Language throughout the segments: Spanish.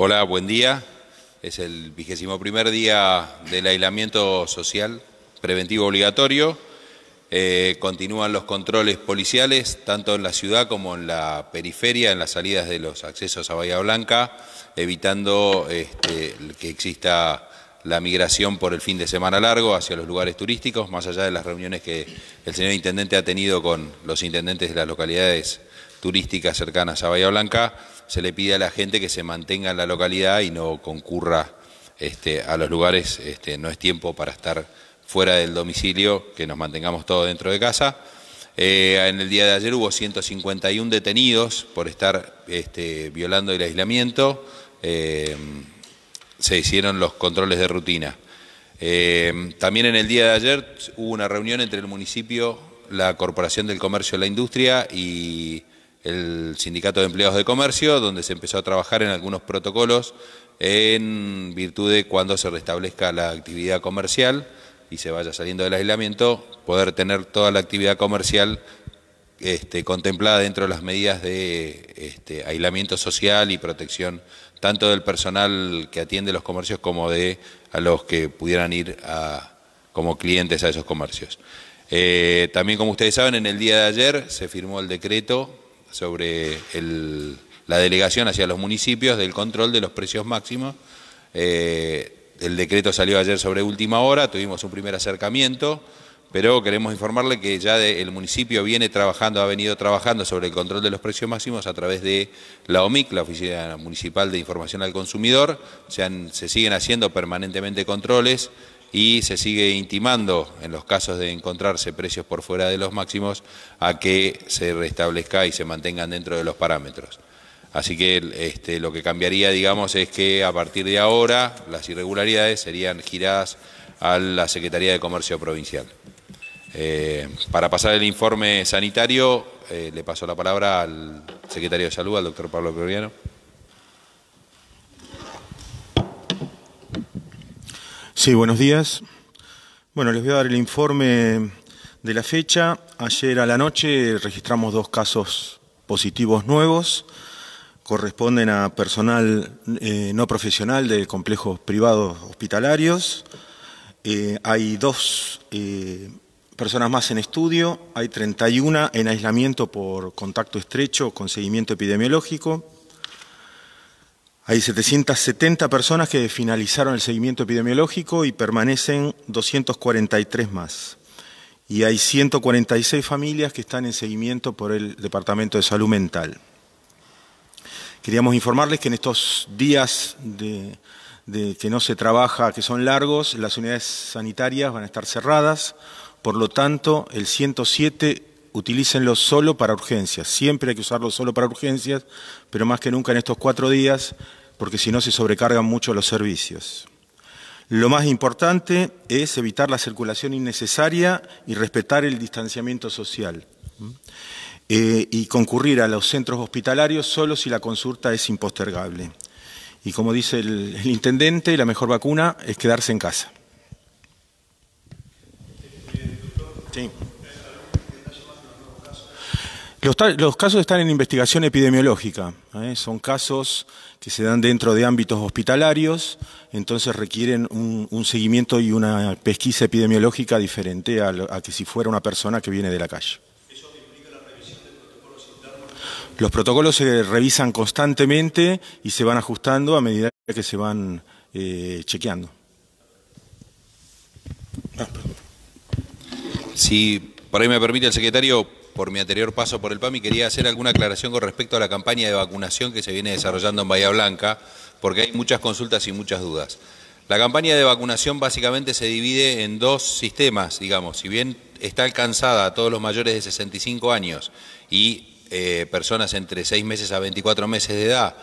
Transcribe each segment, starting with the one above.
Hola, buen día. Es el vigésimo primer día del aislamiento social preventivo obligatorio. Eh, continúan los controles policiales, tanto en la ciudad como en la periferia, en las salidas de los accesos a Bahía Blanca, evitando este, que exista la migración por el fin de semana largo hacia los lugares turísticos, más allá de las reuniones que el señor intendente ha tenido con los intendentes de las localidades turísticas cercanas a Bahía Blanca se le pide a la gente que se mantenga en la localidad y no concurra este, a los lugares. Este, no es tiempo para estar fuera del domicilio, que nos mantengamos todos dentro de casa. Eh, en el día de ayer hubo 151 detenidos por estar este, violando el aislamiento. Eh, se hicieron los controles de rutina. Eh, también en el día de ayer hubo una reunión entre el municipio, la Corporación del Comercio y la Industria y el Sindicato de Empleados de Comercio, donde se empezó a trabajar en algunos protocolos en virtud de cuando se restablezca la actividad comercial y se vaya saliendo del aislamiento, poder tener toda la actividad comercial este, contemplada dentro de las medidas de este, aislamiento social y protección tanto del personal que atiende los comercios como de a los que pudieran ir como clientes a esos comercios. Eh, también, como ustedes saben, en el día de ayer se firmó el decreto sobre la delegación hacia los municipios del control de los precios máximos. Eh, el decreto salió ayer sobre última hora, tuvimos un primer acercamiento, pero queremos informarle que ya el municipio viene trabajando, ha venido trabajando sobre el control de los precios máximos a través de la OMIC, la Oficina Municipal de Información al Consumidor. se siguen haciendo permanentemente controles y se sigue intimando, en los casos de encontrarse precios por fuera de los máximos, a que se restablezca y se mantengan dentro de los parámetros. Así que este, lo que cambiaría, digamos, es que a partir de ahora las irregularidades serían giradas a la Secretaría de Comercio Provincial. Eh, para pasar el informe sanitario, eh, le paso la palabra al secretario de Salud, al doctor Pablo Corriano. Sí, buenos días. Bueno, les voy a dar el informe de la fecha. Ayer a la noche registramos dos casos positivos nuevos. Corresponden a personal eh, no profesional de complejos privados hospitalarios. Eh, hay dos eh, personas más en estudio. Hay 31 en aislamiento por contacto estrecho con seguimiento epidemiológico. Hay 770 personas que finalizaron el seguimiento epidemiológico y permanecen 243 más. Y hay 146 familias que están en seguimiento por el Departamento de Salud Mental. Queríamos informarles que en estos días que no se trabaja, que son largos, las unidades sanitarias van a estar cerradas. Por lo tanto, el 107 utilícenlo solo para urgencias. Siempre hay que usarlo solo para urgencias, pero más que nunca en estos cuatro días porque si no se sobrecargan mucho los servicios. Lo más importante es evitar la circulación innecesaria y respetar el distanciamiento social. Eh, y concurrir a los centros hospitalarios solo si la consulta es impostergable. Y como dice el, intendente, la mejor vacuna es quedarse en casa. Los, casos están en investigación epidemiológica, ¿eh? son casos que se dan dentro de ámbitos hospitalarios, entonces requieren un, seguimiento y una pesquisa epidemiológica diferente a, que si fuera una persona que viene de la calle. ¿Eso implica la revisión de protocolos internos? Los protocolos se revisan constantemente y se van ajustando a medida que se van eh, chequeando. si por ahí me permite el secretario, por mi anterior paso por el PAMI, quería hacer alguna aclaración con respecto a la campaña de vacunación que se viene desarrollando en Bahía Blanca, porque hay muchas consultas y muchas dudas. La campaña de vacunación básicamente se divide en dos sistemas, digamos, si bien está alcanzada a todos los mayores de 65 años y eh, personas entre 6 meses a 24 meses de edad,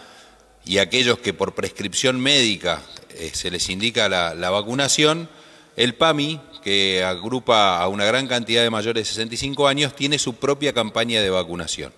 y aquellos que por prescripción médica eh, se les indica la vacunación, el PAMI, que agrupa a una gran cantidad de mayores de 65 años, tiene su propia campaña de vacunación.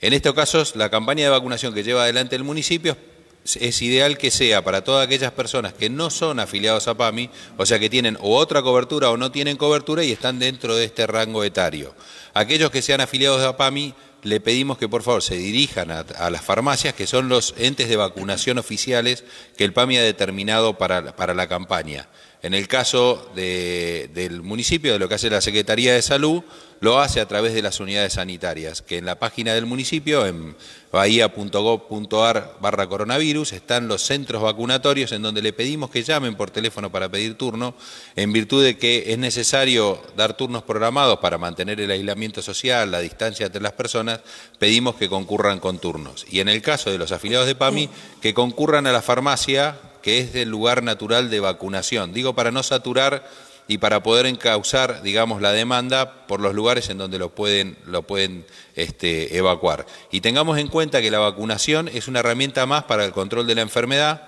En estos casos, la campaña de vacunación que lleva adelante el municipio es ideal que sea para todas aquellas personas que no son afiliados a PAMI, o sea que tienen otra cobertura o no tienen cobertura y están dentro de este rango etario. Aquellos que sean afiliados a PAMI, le pedimos que por favor se dirijan a, las farmacias, que son los entes de vacunación oficiales que el PAMI ha determinado para la campaña. En el caso del municipio, de lo que hace la Secretaría de Salud, lo hace a través de las unidades sanitarias, que en la página del municipio, en bahía.gov.ar barra coronavirus, están los centros vacunatorios en donde le pedimos que llamen por teléfono para pedir turno, en virtud de que es necesario dar turnos programados para mantener el aislamiento social, la distancia entre las personas, pedimos que concurran con turnos. Y en el caso de los afiliados de PAMI, que concurran a la farmacia que es del lugar natural de vacunación. Digo, para no saturar y para poder encauzar, digamos, la demanda por los lugares en donde lo pueden, lo pueden este, evacuar. Y tengamos en cuenta que la vacunación es una herramienta más para el control de la enfermedad,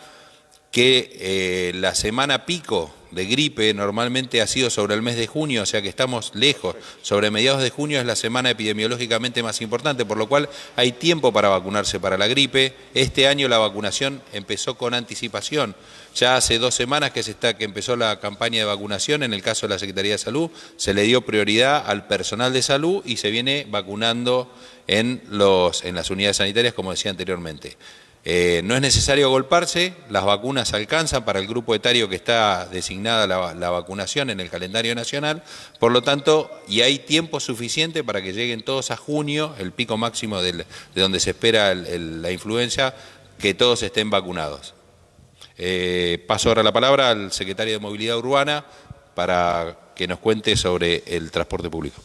que eh, la semana pico de gripe normalmente ha sido sobre el mes de junio, o sea que estamos lejos. Sobre mediados de junio es la semana epidemiológicamente más importante, por lo cual hay tiempo para vacunarse para la gripe. Este año la vacunación empezó con anticipación. Ya hace dos semanas que, se está, que empezó la campaña de vacunación, en el caso de la Secretaría de Salud, se le dio prioridad al personal de salud y se viene vacunando en, en las unidades sanitarias, como decía anteriormente. Eh, no es necesario golparse, las vacunas alcanzan para el grupo etario que está designada la, vacunación en el calendario nacional, por lo tanto, y hay tiempo suficiente para que lleguen todos a junio, el pico máximo de donde se espera la influencia, que todos estén vacunados. Eh, paso ahora la palabra al secretario de Movilidad Urbana para que nos cuente sobre el transporte público.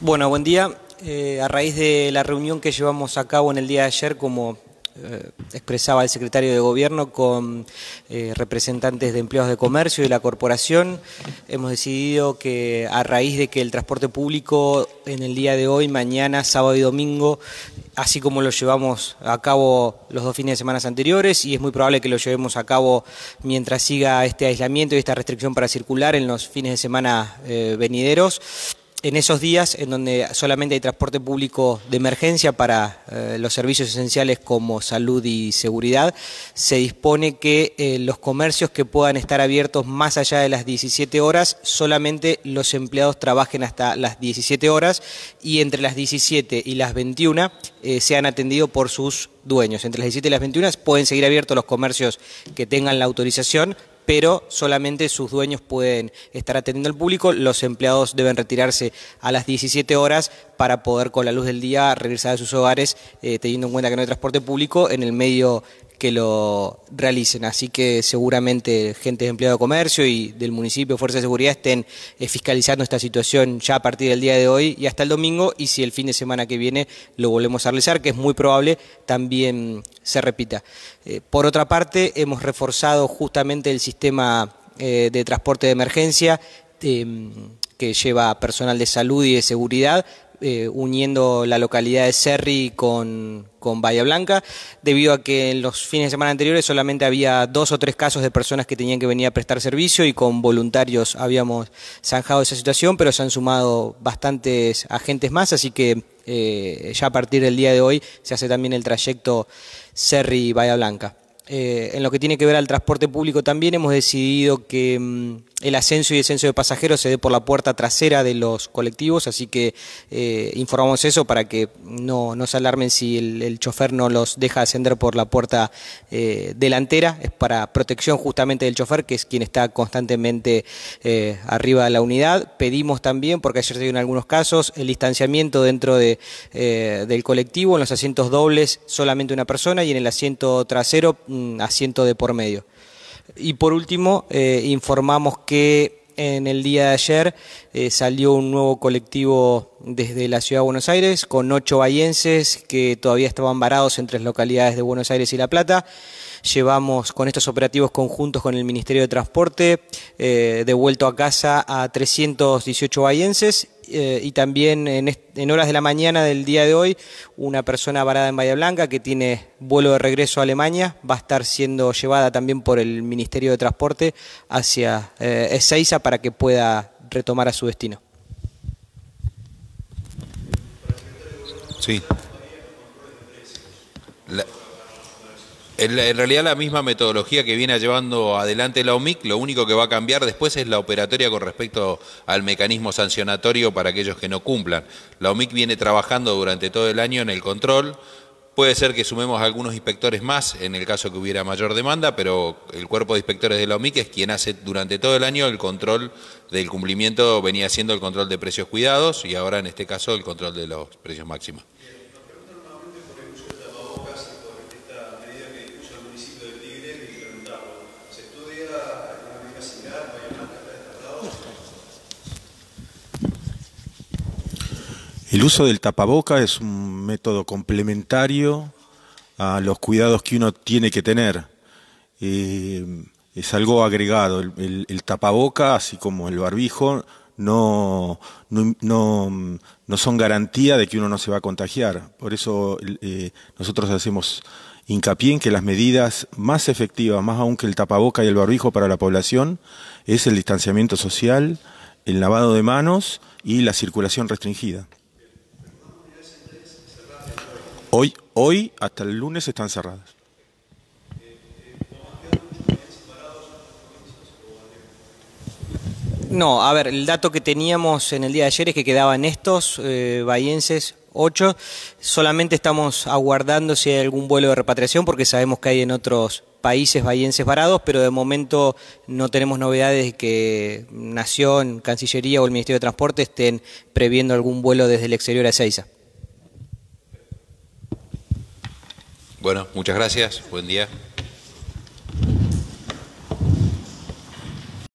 Bueno, buen día. Eh, a raíz de la reunión que llevamos a cabo en el día de ayer, como eh, expresaba el secretario de Gobierno, con eh, representantes de empleados de comercio y la corporación, hemos decidido que a raíz de que el transporte público en el día de hoy, mañana, sábado y domingo, así como lo llevamos a cabo los dos fines de semana anteriores y es muy probable que lo llevemos a cabo mientras siga este aislamiento y esta restricción para circular en los fines de semana venideros en esos días en donde solamente hay transporte público de emergencia para eh, los servicios esenciales como salud y seguridad, se dispone que eh, los comercios que puedan estar abiertos más allá de las 17 horas, solamente los empleados trabajen hasta las 17 horas y entre las 17 y las 21 eh, sean atendidos por sus dueños. Entre las 17 y las 21 pueden seguir abiertos los comercios que tengan la autorización, pero solamente sus dueños pueden estar atendiendo al público. Los empleados deben retirarse a las 17 horas para poder con la luz del día regresar a sus hogares, eh, teniendo en cuenta que no hay transporte público en el medio que lo realicen. Así que seguramente gente de empleado de comercio y del municipio, Fuerza de seguridad estén eh, fiscalizando esta situación ya a partir del día de hoy y hasta el domingo y si el fin de semana que viene lo volvemos a realizar, que es muy probable también se repita. Eh, por otra parte, hemos reforzado justamente el sistema eh, de transporte de emergencia em, que lleva personal de salud y de seguridad eh, uniendo la localidad de Cerri con, Bahía Blanca, debido a que en los fines de semana anteriores solamente había dos o tres casos de personas que tenían que venir a prestar servicio y con voluntarios habíamos zanjado esa situación, pero se han sumado bastantes agentes más, así que eh, ya a partir del día de hoy se hace también el trayecto Cerri-Bahía Blanca. Eh, en lo que tiene que ver al transporte público también hemos decidido que mm, el ascenso y descenso de pasajeros se dé por la puerta trasera de los colectivos, así que eh, informamos eso para que no, se alarmen si el, chofer no los deja ascender por la puerta eh, delantera, es para protección justamente del chofer, que es quien está constantemente arriba de la unidad. Pedimos también, porque ayer se dio en algunos casos, el distanciamiento dentro de, del colectivo, en los asientos dobles solamente una persona y en el asiento trasero asiento de por medio. Y por último, eh, informamos que en el día de ayer eh, salió un nuevo colectivo desde la ciudad de Buenos Aires con ocho bahienses que todavía estaban varados entre las localidades de Buenos Aires y La Plata. Llevamos con estos operativos conjuntos con el Ministerio de Transporte eh, devuelto a casa a 318 bahienses eh, y también en, horas de la mañana del día de hoy una persona varada en Bahía Blanca que tiene vuelo de regreso a Alemania va a estar siendo llevada también por el Ministerio de Transporte hacia eh, Ezeiza para que pueda retomar a su destino. Sí. En, realidad la misma metodología que viene llevando adelante la OMIC, lo único que va a cambiar después es la operatoria con respecto al mecanismo sancionatorio para aquellos que no cumplan. La OMIC viene trabajando durante todo el año en el control. Puede ser que sumemos algunos inspectores más en el caso que hubiera mayor demanda, pero el cuerpo de inspectores de la OMIC es quien hace durante todo el año el control del cumplimiento, venía siendo el control de precios cuidados y ahora en este caso el control de los precios máximos. El uso del tapaboca es un método complementario a los cuidados que uno tiene que tener. Eh, es algo agregado. El, tapaboca, así como el barbijo, no, son garantía de que uno no se va a contagiar. Por eso eh, nosotros hacemos hincapié en que las medidas más efectivas, más aún que el tapaboca y el barbijo para la población, es el distanciamiento social, el lavado de manos y la circulación restringida. Hoy, hoy hasta el lunes están cerradas. No, a ver, el dato que teníamos en el día de ayer es que quedaban estos eh, bayenses ocho. 8. Solamente estamos aguardando si hay algún vuelo de repatriación porque sabemos que hay en otros países bahienses varados, pero de momento no tenemos novedades de que Nación, Cancillería o el Ministerio de Transporte estén previendo algún vuelo desde el exterior a Ezeiza. Bueno, muchas gracias. Buen día.